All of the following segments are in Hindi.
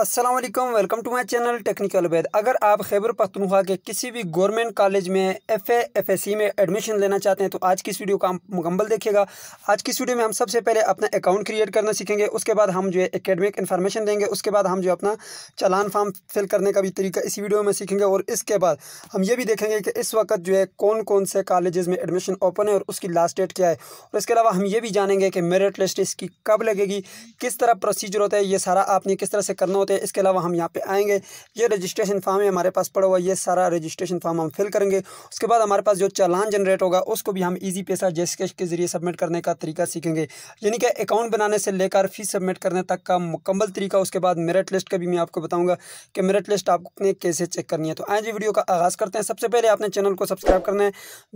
Aslam welcome to my channel technical वैद अगर आप खैबर पख्तनख्वा के किसी भी गवर्नमेंट कॉलेज में एफ एफ एस सी में एडमिशन लेना चाहते हैं तो आज की इस वीडियो का मुकम्मल देखिएगा आज की इस वीडियो में हम सबसे पहले अपना अकाउंट क्रिएट करना सीखेंगे उसके बाद हम जो है एकेडमिक इन्फॉर्मेशन देंगे उसके बाद हम जो अपना चलान फार्म फिल करने का भी तरीका इसी वीडियो में सीखेंगे और इसके बाद हम ये भी देखेंगे कि इस वक्त जो है कौन कौन से कॉलेज़ में एडमिशन ओपन है और उसकी लास्ट डेट क्या है और इसके अलावा हम ये भी जानेंगे कि मेरिट लिस्ट इसकी कब लगेगी किस तरह प्रोसीजर होता है ये सारा आपने किस तरह से करना होते हैं इसके अलावा हम यहाँ पे आएंगे ये रजिस्ट्रेशन फॉर्म है हमारे पास पड़ा हुआ ये सारा रजिस्ट्रेशन फॉर्म हम फिल करेंगे उसके बाद हमारे पास जो चालान जनरेट होगा उसको भी हम ईजी पैसा जेसकेश के ज़रिए सबमिट करने का तरीका सीखेंगे यानी कि अकाउंट बनाने से लेकर फीस सबमिट करने तक का मुकम्मल तरीका उसके बाद मेरिट लिस्ट का भी मैं आपको बताऊँगा कि मेरिट लिस्ट आपने कैसे चेक करनी है तो आज वीडियो का आगाज़ करते हैं सबसे पहले आपने चैनल को सब्सक्राइब करना है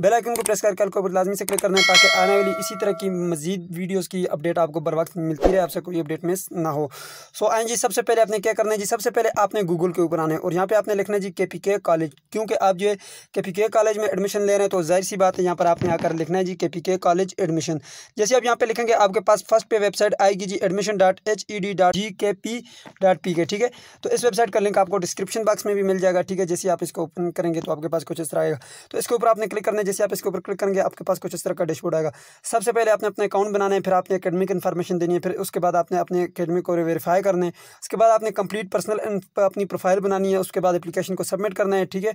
बेलाइकन को प्रेस करके लाजमी से क्लिक करना है ताकि आने वाली इसी तरह की मजीद वीडियोज़ की अपडेट आपको बर वक्त मिलती रहे आपसे कोई अपडेट मिस ना हो सो आएँ जी सबसे पहले आपने क्या करना है जी सबसे पहले आपने गूगल के ऊपर आना है और यहाँ पे आपने लिखना है जी के पी के कॉलेज क्योंकि आप जो है के पी के कॉलेज में एडमिशन ले रहे हैं तो जाहिर सी बात है यहाँ पर आपने आकर लिखना है जी के पी के कॉलेज एडमिशन जैसे आप यहाँ पे लिखेंगे आपके पास फर्स्ट पे वेबसाइट आएगी जी admission dot H E D dot G K P dot P के ठीक है तो इस वेबसाइट का लिंक आपको डिस्क्रिप्शन बॉक्स में भी मिल जाएगा ठीक है जैसे आप इसको ओपन करेंगे तो आपके पास कुछ इस तरह आएगा तो इसके ऊपर आपने क्लिक करना है जैसे आप इसके ऊपर क्लिक करेंगे आपके पास कुछ इस तरह का डैशबोर्ड आएगा सबसे पहले आपने अपना अकाउंट बनाना है फिर आपने अकेडमिक इन्फॉर्मेशन देनी है फिर उसके बाद आपने अपने अकेडमिक को वेरीफाई करने उसके बाद आपने आपने कंप्लीट पर्सनल अपनी प्रोफाइल बनानी है उसके बाद एप्लीकेशन को सबमिट करना है ठीक है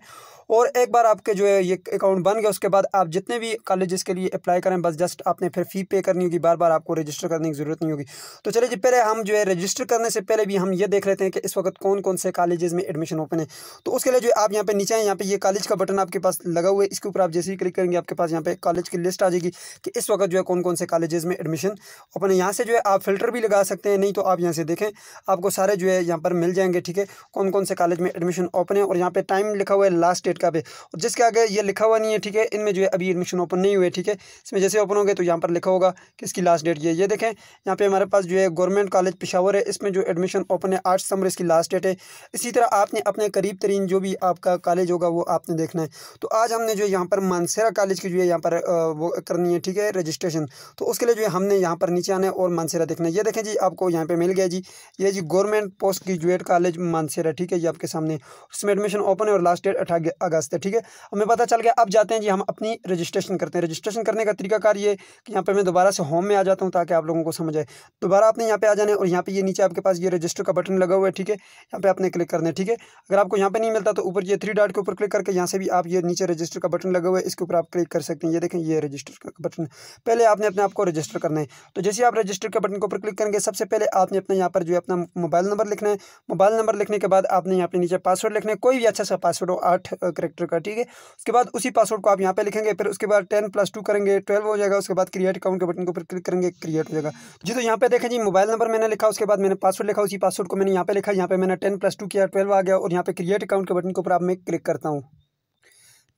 और एक बार आपके जो है ये अकाउंट बन गया उसके बाद आप जितने भी कॉलेजेस के लिए अप्लाई करें बस जस्ट आपने फिर फ़ी पे करनी होगी बार बार आपको रजिस्टर करने की ज़रूरत नहीं होगी तो चलिए जी पहले हम जो है रजिस्टर करने से पहले भी हम ये देख लेते हैं कि इस वक्त कौन कौन से कॉलेजेस में एडमिशन ओपन है तो उसके लिए जो आप यहाँ पे नीचे हैं यहाँ पे ये कॉलेज का बटन आपके पास लगा हुआ है इसके ऊपर आप जैसे ही क्लिक करेंगे आपके पास यहाँ पे कॉलेज की लिस्ट आ जाएगी कि इस वक्त जो है कौन कौन से कॉलेजेस में एडमिशन ओपन है यहाँ से जो है आप फिल्टर भी लगा सकते हैं नहीं तो आप यहाँ से देखें आपको सारे जो है कॉलेज यहाँ पर मिल जाएंगे ठीक है कौन कौन से कॉलेज में एडमिशन ओपन है और यहाँ पे टाइम लिखा हुआ है लास्ट डेट का भी और जिसके आगे ये लिखा हुआ नहीं है ठीक है इनमें जो है अभी एडमिशन ओपन नहीं हुए ठीक है इसमें जैसे ओपन होंगे तो यहाँ पर लिखा होगा कि इसकी लास्ट डेट ये ये देखें यहाँ पे हमारे पास जो है गवर्नमेंट कॉलेज पिशावर है इसमें जो एडमिशन ओपन है आठ सितंबर इसकी लास्ट डेट है इसी तरह आपने अपने करीब तरीन जो भी आपका कॉलेज होगा वो आपने देखना है तो आज हमने जो है यहाँ पर मानसेरा कॉलेज की जो है यहाँ पर वो करनी है ठीक है रजिस्ट्रेशन तो उसके लिए जो है हमने यहाँ पर नीचे आना है और मानसेरा देखना है ये देखें जी आपको यहाँ पर मिल गया जी ये जी government post graduate college Mansehra ठीक है ये आपके सामने उसमें एडमिशन ओपन है और लास्ट डेट अठारह अगस्त है ठीक है हमें पता चल गया अब जाते हैं जी हम अपनी रजिस्ट्रेशन करते हैं रजिस्ट्रेशन करने का तरीकाकार ये कि यहाँ पर मैं दोबारा से होम में आ जाता हूँ ताकि आप लोगों को समझ आए दोबारा आपने यहाँ पर आ जाने और यहाँ पर ये नीचे आपके पास ये रजिस्टर का बटन लगा हुआ है ठीक है यहाँ पर आपने क्लिक करना है ठीक है अगर आपको यहाँ पर नहीं मिलता तो ऊपर ये थ्री डॉट के ऊपर क्लिक करके यहाँ से भी आप ये नीचे रजिस्टर का बटन लगा हुआ है इसके ऊपर आप क्लिक कर सकते हैं ये देखें ये रजिस्टर का बटन पहले आपने अपने आपको रजिस्टर करना है तो जैसे आप रजिस्टर के बटन के ऊपर क्लिक करेंगे सबसे पहले आपने अपने यहाँ पर जो है अपना मोबाइल नंबर लिखना है मोबाइल नंबर लिखने के बाद आपने यहाँ पे नीचे पासवर्ड लिखना है कोई भी अच्छा सा पासवर्ड हो आठ करेक्टर का ठीक है उसके बाद उसी पासवर्ड को आप यहाँ पे लिखेंगे फिर उसके बाद टेन प्लस टू करेंगे ट्वेल्व हो जाएगा उसके बाद क्रिएट अकाउंट के बटन के ऊपर क्लिक करेंगे क्रिएट हो जाएगा जी तो यहाँ पे देखें जी मोबाइल नंबर मैंने लिखा उसके बाद मैंने पासवर्ड लिखा उसी पासवर्ड को मैंने यहाँ पे लिखा यहाँ पे मैंने टेन प्लस टू किया ट्वेल्व आ गया और यहाँ पे क्रिएट अकाउंट के बटन के ऊपर आप मैं क्लिक करता हूँ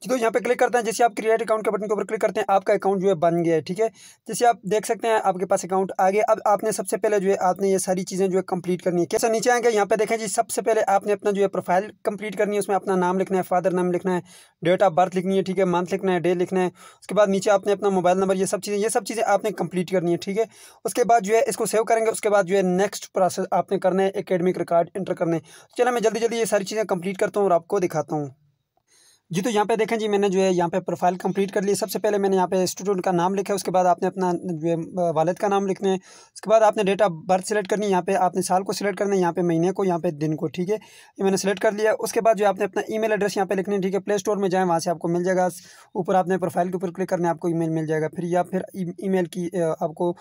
तो यहाँ पे क्लिक करते हैं जैसे आप क्रिएट अकाउंट के बटन के ऊपर क्लिक करते हैं आपका अकाउंट जो है बन गया है ठीक है जैसे आप देख सकते हैं आपके पास अकाउंट आ गया अब आपने सबसे पहले जो है आपने ये सारी चीज़ें जो है कंप्लीट करनी है कैसे नीचे आएंगे यहाँ पे देखें जी सबसे पहले आपने अपना जो है प्रोफाइल कंप्लीट करनी है उसमें अपना नाम लिखना है फादर नाम लिखना है डेट ऑफ बर्थ लिखनी है ठीक है मंथ लिखना है डे लिखना है उसके बाद नीचे आपने अपना मोबाइल नंबर ये सब चीज़ें ये सब चीज़ें आपने कंप्लीट करनी है ठीक है उसके बाद जो है इसको सेव करेंगे उसके बाद जो है नेक्स्ट प्रोसेस आपने करना है एकेडमिक रिकॉर्ड एंटर करने चलो मैं जल्दी जल्दी ये सारी चीज़ें कंप्लीट करता हूँ और आपको दिखाता हूँ जी तो यहाँ पे देखें जी मैंने जो है यहाँ पे प्रोफाइल कंप्लीट कर ली सबसे पहले मैंने यहाँ पे स्टूडेंट का नाम लिखा है उसके बाद आपने अपना जो है वालद का नाम लिखना है उसके बाद आपने डेट ऑफ बर्थ सेलेक्ट करनी है यहाँ पे आपने साल को सिलेक्ट करना है यहाँ पे महीने को यहाँ पे दिन को ठीक है ये मैंने सेलेक्ट कर लिया उसके बाद जो आपने अपना ई एड्रेस यहाँ पे लिखना है ठीक है प्ले स्टोर में जाएँ वहाँ से आपको मिल जाएगा ऊपर आपने प्रोफाइल के ऊपर क्लिक करना है आपको ई मिल जाएगा फिर या फिर ई e-, की आपको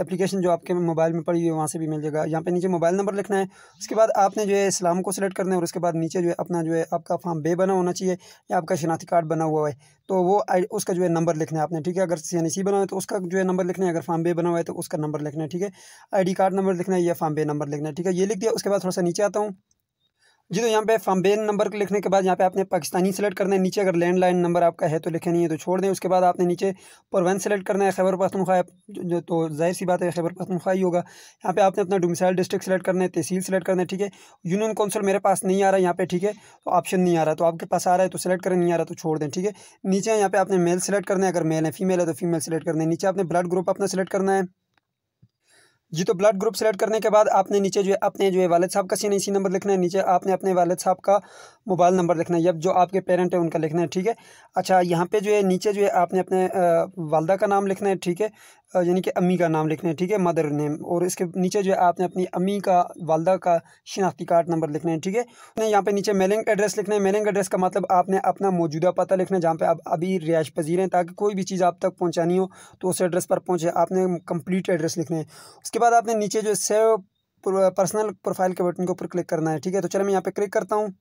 एप्लीकेशन जो आपके मोबाइल में पड़ी हुई है वहाँ से भी मिल जाएगा यहाँ पर नीचे मोबाइल नंबर लिखना है उसके बाद आपने जो है इस्लाम को सिलेक्ट करना है और उसके बाद नीचे जो है अपना जो है आपका फॉर्म बे बना होना चाहिए या आपका शनाख्ती कार्ड बना हुआ है तो वो उसका जो है नंबर लिखना है आपने ठीक है अगर सी एन सी बना हुआ है तो उसका जो है नंबर लिखना है अगर फॉर्म बे बना हुआ है तो उसका नंबर लिखना है ठीक है आई कार्ड नंबर लिखना है या फॉर्म बे नंबर लिखना है ठीक है ये लिख दिया उसके बाद थोड़ा सा नीचे आता हूँ जी तो यहाँ पे फॉम्बेन नंबर को लिखने के बाद यहाँ पे आपने पाकिस्तानी सेलेक्ट करना है नीचे अगर लैंडलाइन नंबर आपका है तो लिखे नहीं है तो छोड़ दें उसके बाद आपने नीचे परवन सेलेक्ट करना है खैबर पख्तनख्वा जो तो जाहिर सी बात है खैबर पख्तनख्वा ही होगा यहाँ पे आपने अपना डोमिसाइल डिस्ट्रिक्ट सेलेक्ट करना है तहसील सेलेक्ट करना है ठीक है यूनियन कौंसिल मेरे पास नहीं आ रहा है यहाँ पे ठीक है तो ऑप्शन नहीं आ रहा तो आपके पास आ रहा है तो सेलेक्ट करें नहीं आ रहा तो छोड़ दें ठीक है नीचे यहाँ पे आपने मेल सेलेक्ट करना है अगर मेल है फीमेल है तो फीमेल सेलेक्ट करना है नीचे आपने ब्लड ग्रुप अपना सेलेक्ट करना है जी तो ब्लड ग्रुप सेलेक्ट करने के बाद आपने नीचे जो है अपने जो है वालद साहब का सी नंबर लिखना है नीचे आपने अपने वालद साहब का मोबाइल नंबर लिखना है या जो आपके पेरेंट हैं उनका लिखना है ठीक है अच्छा यहाँ पे जो है नीचे जो है आपने अपने वालदा का नाम लिखना है ठीक है यानी कि अम्मी का नाम लिखना है ठीक है मदर नेम और इसके नीचे जो है आपने अपनी अम्मी का वालदा का शिनाख्ती कार्ड नंबर लिखना है ठीक है आपने यहाँ पे नीचे मेलिंग एड्रेस लिखना है मेलिंग एड्रेस का मतलब आपने अपना मौजूदा पता लिखना है जहाँ पे आप अभी रिहाइश पजीर हैं ताकि कोई भी चीज़ आप तक पहुँचानी हो तो उस एड्रेस पर पहुँचे आपने कम्प्लीट एड्रेस लिखना है उसके बाद आपने नीचे जो सेव पर्सनल प्रोफाइल के बटन के ऊपर क्लिक करना है ठीक है तो चलो मैं यहाँ पर क्लिक करता हूँ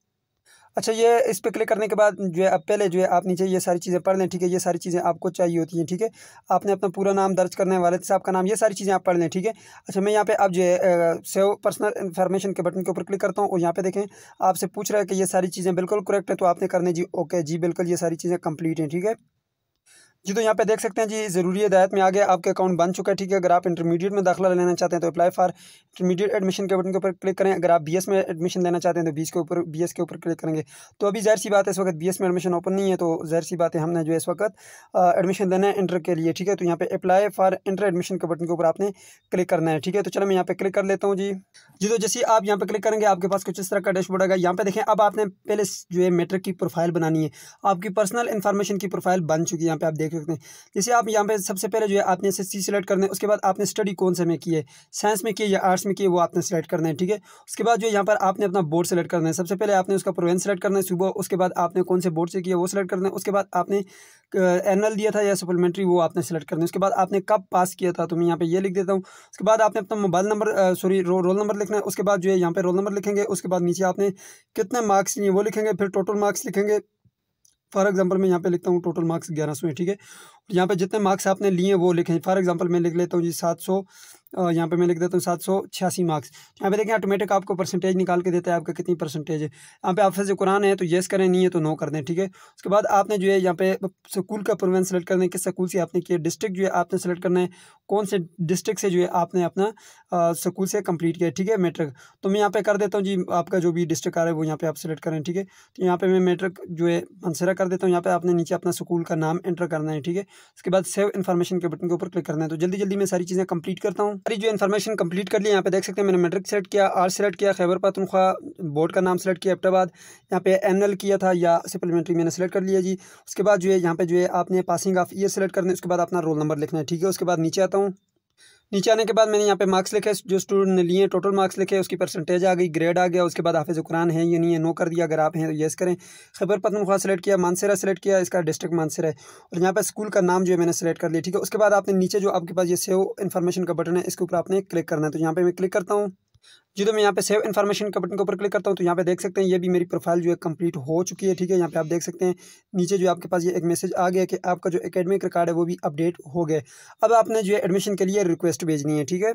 अच्छा ये इस पर क्लिक करने के बाद जो है आप पहले जो है आप नीचे ये सारी चीज़ें पढ़ लें ठीक है ये सारी चीज़ें आपको चाहिए होती हैं ठीक है आपने अपना पूरा नाम दर्ज करना है वालद साहब का नाम ये सारी चीज़ें आप पढ़ लें ठीक है अच्छा मैं यहाँ पे आप जो है सेव पर्सनल इन्फॉर्मेशन के बटन के ऊपर क्लिक करता हूँ और यहाँ पे देखें आपसे पूछ रहा है कि ये सारी चीज़ें बिल्कुल करेक्ट है तो आपने करने जी ओके जी बिल्कुल ये सारी चीज़ें कंप्लीट हैं ठीक है जी तो यहाँ पे देख सकते हैं जी ज़रूरी हदायत में आगे आपके अकाउंट बन चुका है ठीक है अगर आप इंटरमीडिएट में दाखिला लेना चाहते हैं तो अप्लाई फॉर इंटरमीडिएट एडमिशन के बटन के ऊपर क्लिक करें अगर आप बीएस में एडमिशन लेना चाहते हैं तो बीस के ऊपर बीएस के ऊपर क्लिक करेंगे तो अभी जहर सी बात है इस वक्त बी में एडमिशन ओपन नहीं है तो जहर सी बात है हमने जो इस वक्त एडमिशन लेना है इंटर के लिए ठीक है तो यहाँ पे अप्लाई फॉर इंटर एडमिशन के बटन के ऊपर आपने क्लिक करना है ठीक है तो चलो मैं यहाँ पे क्लिक कर लेता हूँ जी जी तो जैसे आप यहाँ पे क्लिक करेंगे आपके पास कुछ इस तरह का डैशबोर्ड आएगा यहाँ पे देखें अब आपने पहले जो है मेट्रिक की प्रोफाइल बनानी है आपकी पर्सनल इन्फॉर्मेशन की प्रोफाइल बन चुकी है यहाँ पे आप देख देख सकते हैं जैसे आप यहाँ पे सबसे पहले जो है आपने एस एस सिलेक्ट करना है उसके बाद आपने स्टडी कौन से में की है साइंस में किए या आर्ट्स में किए वो आपने सेलेक्ट करना है ठीक है उसके बाद जो यहाँ पर आपने अपना बोर्ड सेलेक्ट करना है सबसे पहले आपने उसका प्रोवेंस सेलेक्ट करना है सुबह उसके बाद आपने कौन से बोर्ड से किया वो सेलेक्ट करना है उसके बाद आपने एल दिया था या सप्लीमेंट्री वो आपने सेलेक्ट करना है उसके बाद आपने कब पास किया था तो मैं यहाँ पे ये लिख देता हूँ उसके बाद आपने अपना mobile number sorry ro, roll number लिखना है उसके बाद जो है यहाँ पे रोल नंबर लिखेंगे उसके बाद नीचे आपने कितने मार्क्स लिए वो लिखेंगे फिर टोटल मार्क्स लिखेंगे फॉर एग्जांपल मैं यहाँ पे लिखता हूँ टोटल मार्क्स ग्यारह सौ है ठीक है यहाँ पे जितने मार्क्स आपने लिए वो लिखें फॉर एग्जांपल मैं लिख लेता हूँ जी सात सौ यहाँ पे मैं लिख देता हूँ सात सौ छियासी मार्क्स तो यहाँ पे देखें ऑटोमेटिक आपको परसेंटेज निकाल के देता है आपका कितनी परसेंटेज है यहाँ पे आपसे जो कुरान है तो येस करें नहीं है तो नो कर दें ठीक है उसके बाद आपने जो है यहाँ पे स्कूल का प्रोवेंस सेलेक्ट करना है किस स्कूल से आपने किया डिस्ट्रिक्ट जो है आपने सेलेक्ट करना है कौन से डिस्ट्रिक्ट से जो है आपने अपना स्कूल से कम्प्लीट किया ठीक है मेट्रिक तो मैं यहाँ पे कर देता हूँ जी आपका जो भी डिस्ट्रिक्ट आ रहा है वो यहाँ पे आप सेलेक्ट करें ठीक है तो यहाँ पे मैं मेट्रिक जो है मंसरा कर देता हूँ यहाँ पे आपने नीचे अपना स्कूल का नाम एंटर करना है ठीक है उसके बाद सेव इन्फॉर्मेशन के बटन के ऊपर क्लिक करना है तो जल्दी जल्दी मैं सारी चीज़ें कंप्लीट करता हूँ सारी जो इन्फॉर्मेशन कंप्लीट कर ली यहाँ पे देख सकते हैं मैंने मेट्रिक सेलेक्ट किया आर सेलेक्ट किया खैबर पतनख्वा बोर्ड का नाम सेलेक्ट किया एबटाबाद यहाँ पे एन किया था या सप्लीमेंट्री मैंने सेलेक्ट कर लिया जी उसके बाद जो है यहाँ पे जो है आपने पासिंग ऑफ ईयर सेलेक्ट करना है उसके बाद अपना रोल नंबर लिखना है ठीक है उसके बाद नीचे आता हूँ नीचे आने के बाद मैंने यहाँ पे मार्क्स लिखे जो स्टूडेंट ने लिए टोटल मार्क्स लिखे उसकी परसेंटेज आ गई ग्रेड आ गया उसके बाद हाफिज़ कुरान है या नहीं है नो कर दिया अगर आप हैं तो येस करें खबर पतनख्वा सेलेक्ट किया मानसरा सेलेक्ट किया इसका डिस्ट्रिक्ट मानसरा है और यहाँ पर स्कूल का नाम जो है मैंने सेलेक्ट कर लिया ठीक है उसके बाद आपने नीचे जो आपके पास ये सेव इन्फॉर्मेशन का बटन है इसके ऊपर आपने क्लिक करना है तो यहाँ पर मैं क्लिक करता हूँ जी तो मैं यहाँ पे सेव इन्फॉर्मेशन के बटन के ऊपर क्लिक करता हूँ तो यहाँ पे देख सकते हैं ये भी मेरी प्रोफाइल जो है कंप्लीट हो चुकी है ठीक है यहाँ पे आप देख सकते हैं नीचे जो आपके पास ये एक मैसेज आ गया कि आपका जो एकेडमिक रिकॉर्ड है वो भी अपडेट हो गया अब आपने जो है एडमिशन के लिए रिक्वेस्ट भेजनी है ठीक है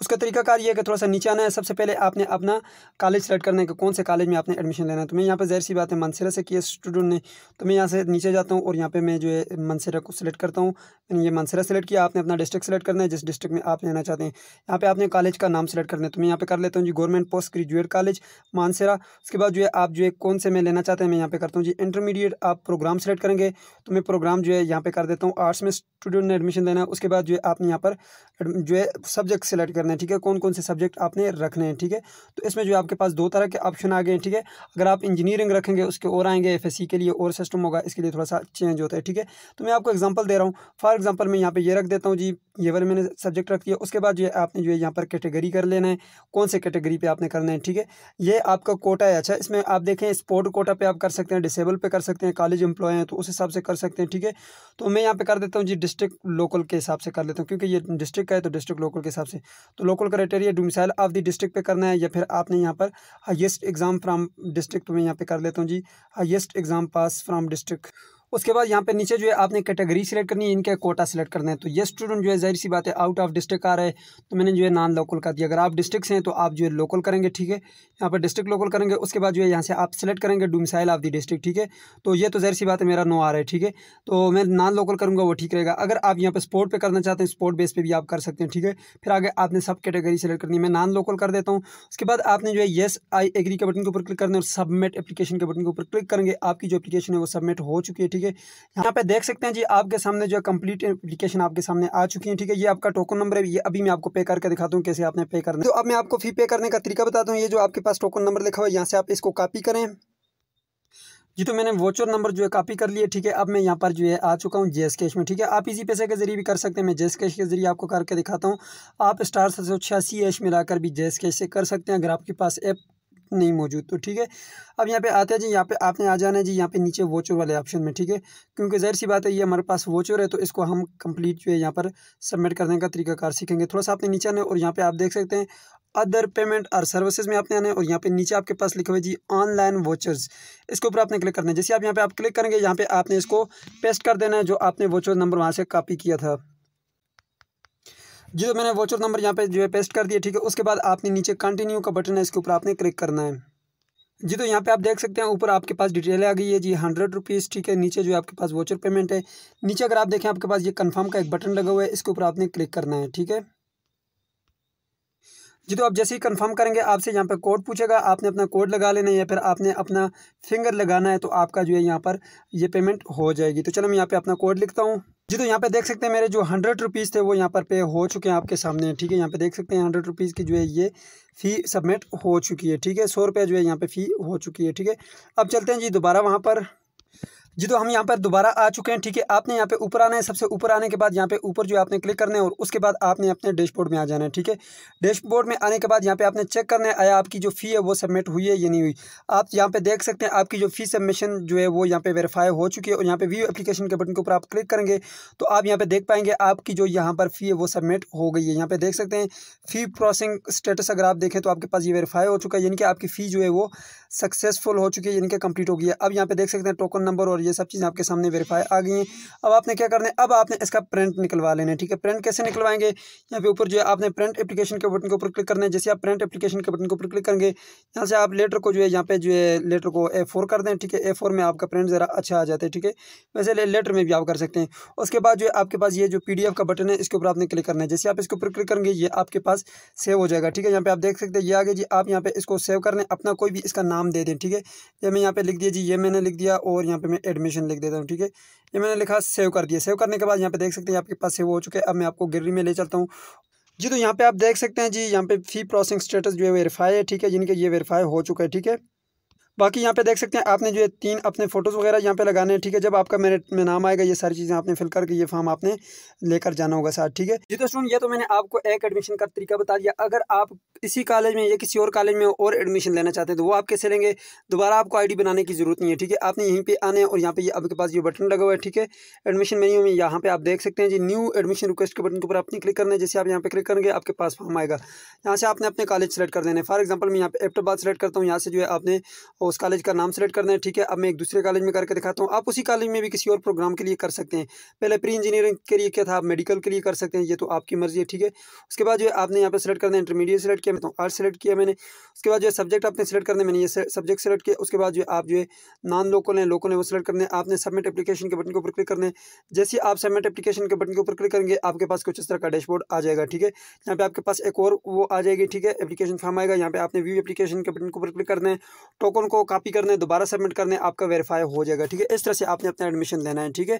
उसका तरीकाकार ये है कि थोड़ा सा नीचे आना है सबसे पहले आपने अपना कॉलेज सेलेक्ट करना है कि कौन से कॉलेज में आपने एडमिशन लेना है तो मैं यहाँ पर जहर सी बात है मनसरा से किया स्टूडेंट ने तो मैं यहाँ से नीचे जाता हूँ और यहाँ पे मैं जो है मनसरा को सिलेक्ट करता हूँ ये मनसरा सेलेक्ट किया आपने अपना डिस्ट्रिक्ट सेलेक्ट करना है जिस डिस्ट्रिक्ट में आप लेना चाहते हैं यहाँ पर आपने कॉलेज का नाम सेलेक्ट करना है तो मैं यहाँ पर कर लेता हूँ जी government post graduate college Mansehra उसके बाद जो है आप जो है कौन से मैं लेना चाहते हैं मैं यहाँ पर करता हूँ जी इंटरमीडिएट आप प्रोग्राम सेलेक्ट करेंगे तो मैं प्रोग्राम जो है यहाँ पर कर देता हूँ आर्ट्स में स्टूडेंट ने एडमिशन लेना है उसके बाद जो है आपने यहाँ पर जो है सब्जेक्ट सेलेक्ट करना करना है ठीक है कौन कौन से सब्जेक्ट आपने रखने हैं ठीक है तो इसमें जो आपके पास दो तरह के ऑप्शन आ गए हैं ठीक है अगर आप इंजीनियरिंग रखेंगे उसके और आएंगे एफ के लिए और सिस्टम होगा इसके लिए थोड़ा सा चेंज होता है ठीक है तो मैं आपको एग्जाम्पल दे रहा हूँ फॉर एग्जाम्पल मैं यहाँ पर ये रख देता हूँ जी ये वाले मैंने सब्जेक्ट रख दिया उसके बाद जो है आपने जो है यहाँ पर कैटेगरी कर लेना है कौन से कैटेगरी पर आपने करना है ठीक है ये आपका कोटा है अच्छा इसमें आप देखें स्पोर्ट कोटा पे आप कर सकते हैं डिसेबल पर कर सकते हैं कॉलेज एम्प्लॉय हैं तो उस हिसाब से कर सकते हैं ठीक है तो मैं यहाँ पे कर देता हूँ जी डिस्ट्रिक्ट लोकल के हिसाब से कर लेता हूँ क्योंकि ये डिस्ट्रिक्ट का है तो डिस्ट्रिक्ट लोकल के हिसाब से तो local criteria domicile of the district पे करना है या फिर आपने यहाँ पर हाइस्ट एग्ज़ाम फ्राम डिस्ट्रिक्ट में यहाँ पे कर लेता हूँ जी highest exam pass from district उसके बाद यहाँ पे नीचे जो है आपने कैटेगरी सिलेक्ट करनी है इनके कोटा सिलेक्ट करना है तो ये स्टूडेंट जो है जाहिर सी बात है आउट ऑफ डिस्ट्रिक्ट आ रहा है तो मैंने जो है नॉन लोकल कर दिया अगर आप डिस्ट्रिक्ट से हैं तो आप जो है लोकल करेंगे ठीक है यहाँ पर डिस्ट्रिक्ट लोकल करेंगे उसके बाद जो है यहाँ से आप सिलेक्ट करेंगे डुमसाइल ऑफ दी डिस्ट्रिक्ट ठीक है तो ये तो जहर सी बात है मेरा नो आ रहा है ठीक है तो मैं नॉन लोकल करूँगा वो ठीक रहेगा अगर आप यहाँ पर स्पोर्ट पर करना चाहते हैं स्पोर्ट बेस पर भी आप कर सकते हैं ठीक है फिर आगे आपने सब कैटेगरी सेलेक्ट करनी है मैं नॉन लोकल कर देता हूँ उसके बाद आपने जो है येस आई एग्री के बटन के ऊपर क्लिक करना है और सबमिट एप्लीकेशन के बटन के ऊपर क्लिक करेंगे आपकी जो एप्लीकेशन है वो सबमिट हो चुकी है ठीक है यहाँ पे देख सकते हैं जी आपके सामने जो कंप्लीट एप्लीकेशन आपके सामने आ चुकी है ठीक है ये आपका टोकन नंबर है ये अभी मैं आपको पे करके दिखाता हूँ कैसे आपने पे करना तो अब मैं आपको फी पे करने का तरीका बताता हूँ ये जो आपके पास टोकन नंबर लिखा हुआ है यहाँ से आप इसको कॉपी करें जी तो मैंने वोचर नंबर जो है कॉपी कर लिया ठीक है अब मैं यहाँ पर जो है आ चुका हूँ जेस कैश में ठीक है आप इसी पैसे के जरिए भी कर सकते हैं मैं जेस कैश के जरिए आपको करके दिखाता हूँ आप स्टार सात सौ छियासी एश मिलाकर भी जेस कैश से कर सकते हैं अगर आपके पास ऐप नहीं मौजूद तो ठीक है अब यहाँ पे आते हैं जी यहाँ पे आपने आ जाना है जी यहाँ पे नीचे वोचर वाले ऑप्शन में ठीक है क्योंकि जहर सी बात है ये हमारे पास वोचर है तो इसको हम कंप्लीट जो है यहाँ पर सबमिट करने का तरीकाकार सीखेंगे थोड़ा सा आपने नीचे आना है और यहाँ पर आप देख सकते हैं अदर पेमेंट और सर्विसेज में आपने आना है और यहाँ पे नीचे आपके पास लिखे हुए जी ऑनलाइन वोचर्स इसके ऊपर आपने क्लिक करना है जैसे आप यहाँ पे आप क्लिक करेंगे यहाँ पे आपने इसको पेस्ट कर देना है जो आपने वोचर नंबर वहाँ से कॉपी किया था जो तो मैंने वाचर नंबर यहाँ पे जो है पेस्ट कर दिया ठीक है उसके बाद आपने नीचे कंटिन्यू का बटन है इसके ऊपर आपने क्लिक करना है जी तो यहाँ पे आप देख सकते हैं ऊपर आपके पास डिटेल आ गई है जी हंड्रेड रुपीज़ ठीक है नीचे जो है आपके पास वाचर पेमेंट है नीचे अगर आप देखें आपके पास ये कन्फर्म का एक बटन लगा हुआ है इसके ऊपर आपने क्लिक करना है ठीक है जी तो आप जैसे ही कंफर्म करेंगे आपसे यहाँ पर कोड पूछेगा आपने अपना कोड लगा लेना है या फिर आपने अपना फिंगर लगाना है तो आपका जो है यहाँ पर ये यह पेमेंट हो जाएगी तो चलो मैं यहाँ पे अपना कोड लिखता हूँ जी तो यहाँ पे देख सकते हैं मेरे जो हंड्रेड रुपीज़ थे वो यहाँ पर पे हो चुके हैं आपके सामने ठीक है यहाँ पे देख सकते हैं हंड्रेड रुपीज़ की जो है ये फ़ी सबमिट हो चुकी है ठीक है सौ रुपये जो है यहाँ पे फ़ी हो चुकी है ठीक है अब चलते हैं जी दोबारा वहाँ पर जी तो हम यहाँ पर दोबारा आ चुके हैं ठीक है आपने यहाँ पे ऊपर आना है सबसे ऊपर आने के बाद यहाँ पे ऊपर जो आपने क्लिक करना है और उसके बाद आपने अपने डैशबोर्ड में आ जाना है ठीक है डैशबोर्ड में आने के बाद यहाँ पे आपने चेक करना है आया आपकी जो फ़ी है वो सबमिट हुई है या नहीं हुई आप यहाँ पे देख सकते हैं आपकी जो फ़ी सबमिशन जो है वो यहाँ पे वेरीफाई हो चुकी है और यहाँ पे व्यू अपलीकेशन के बटन के ऊपर आप क्लिक करेंगे तो आप यहाँ पे देख पाएंगे आपकी जो यहाँ पर फ़ी है वो सबमिट हो गई है यहाँ पे देख सकते हैं फ़ी प्रोसेसिंग स्टेटस अगर आप देखें तो आपके पास ये वेरीफाई हो चुका है यानी कि आपकी फ़ी जो है वो सक्सेसफुल हो चुकी है यानी कि कंप्लीट हो गई है अब यहाँ पे देख सकते हैं टोकन नंबर और ये सब चीज़ें आपके सामने वेरीफाई आ गई हैं अब आपने क्या करना है अब आपने इसका प्रिंट निकलवा लेना है ठीक है प्रिंट कैसे निकलवाएंगे यहाँ पे ऊपर जो है आपने प्रिंट एप्लीकेशन के बटन के ऊपर क्लिक करना है जैसे आप प्रिंट एप्लीकेशन के बटन के ऊपर क्लिक करेंगे यहाँ से आप लेटर को जो है यहाँ पे जो है लेटर को ए फोर कर दें ठीक है ए फोर में आपका प्रिंट ज़रा अच्छा आ जाता है ठीक है वैसे लेटर में भी आप कर सकते हैं उसके बाद जो है आपके पास ये जो पी का बटन है इसके ऊपर आपने क्लिक करना है जैसे आप इसके ऊपर क्लिक करेंगे ये आपके पास सेव हो जाएगा ठीक है यहाँ पर आप देख सकते हैं ये आगे जी आप यहाँ पे इसको सेव कर लें अपना कोई भी इसका नाम दे दें ठीक है ये मैं यहाँ पर लिख दिया जी ये मैंने लिख दिया और यहाँ पर मैं एड एडमिशन लिख देता हूँ ठीक है ये मैंने लिखा सेव कर दिया सेव करने के बाद यहाँ पे देख सकते हैं आपके पास सेव हो चुके हैं अब मैं आपको गैलरी में ले चलता हूँ जी तो यहाँ पे आप देख सकते हैं जी यहाँ पे फी प्रोसेसिंग स्टेटस जो है वेरीफाई है ठीक है जिनके ये वेरीफाई हो चुका है ठीक है बाकी यहाँ पे देख सकते हैं आपने जो है तीन अपने फ़ोटोज़ वगैरह यहाँ पे लगाने हैं ठीक है जब आपका मेरे में नाम आएगा ये सारी चीज़ें आपने फिल करके ये फॉर्म आपने लेकर जाना होगा साथ ठीक है जी तो स्टूडेंट ये तो मैंने आपको एक एडमिशन का तरीका बता दिया अगर आप इसी कॉलेज में या किसी और कॉलेज में और एडमिशन लेना चाहते हैं तो वो आप कैसे लेंगे दोबारा आपको आई बनाने की ज़रूरत नहीं है ठीक है आपने यहीं पर आने और यहाँ पर आपके पास ये बटन लगा हुआ है ठीक है एडमिशन मेन्यू में यहाँ पर आप देख सकते हैं जी न्यू एडमिशन रिक्वेस्ट के बटन के ऊपर आपने क्लिक करना है जैसे आप यहाँ पर क्लिक करेंगे आपके पास फॉर्म आएगा यहाँ से आपने अपने कॉलेज सेलेक्ट कर देने फॉर एग्जाम्पल मैं यहाँ पर एप्टाबाद सेलेक्ट करता हूँ यहाँ से जो है आपने उस कॉलेज का नाम सेलेक्ट करना है ठीक है अब मैं एक दूसरे कॉलेज में करके दिखाता हूँ आप उसी कॉलेज में भी किसी और प्रोग्राम के लिए कर सकते हैं पहले प्री इंजीनियरिंग के लिए क्या था आप मेडिकल के लिए कर सकते हैं ये तो आपकी मर्जी है ठीक है उसके बाद जो है आपने यहाँ पर सेलेक्ट करना है इंटरमीडिएट सेलेक्ट किया तो आर्ट सेलेक्ट किया मैंने उसके बाद जो है सब्जेक्ट आपने सेलेक्ट करने मैंने ये सब्जेक्ट सेलेक्ट किया उसके बाद जो है आप जो है नॉन लोकल हैं लोकल हैं वो सेलेक्ट करने आपने सबमिट एप्लीकेशन के बटन के ऊपर क्लिक करने जैसे आप सबमिट एप्लीकेशन के बटन के ऊपर क्लिक करेंगे आपके पास कुछ इस तरह का डैशबोर्ड आ जाएगा ठीक है यहाँ पे आपके पास एक और वो आ जाएगी ठीक है एप्लीकेशन फॉर्म आएगा यहाँ पे आपने व्यू एप्लीकेशन के बटन के ऊपर क्लिक करना है टोकन को कॉपी करने दोबारा सबमिट करने आपका वेरीफाई हो जाएगा ठीक है इस तरह से आपने अपना एडमिशन लेना है ठीक है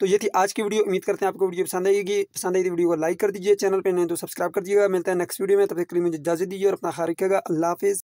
तो ये थी आज की वीडियो उम्मीद करते हैं आपको वीडियो पसंद आएगी पसंद आई वीडियो तो को लाइक कर दीजिए चैनल पर नहीं तो सब्सक्राइब कर दीजिएगा मिलता है नेक्स्ट वीडियो में तब तक के लिए मुझे इजाजत दीजिए और अपना ख्याल रखिएगा अल्लाह हाफिज़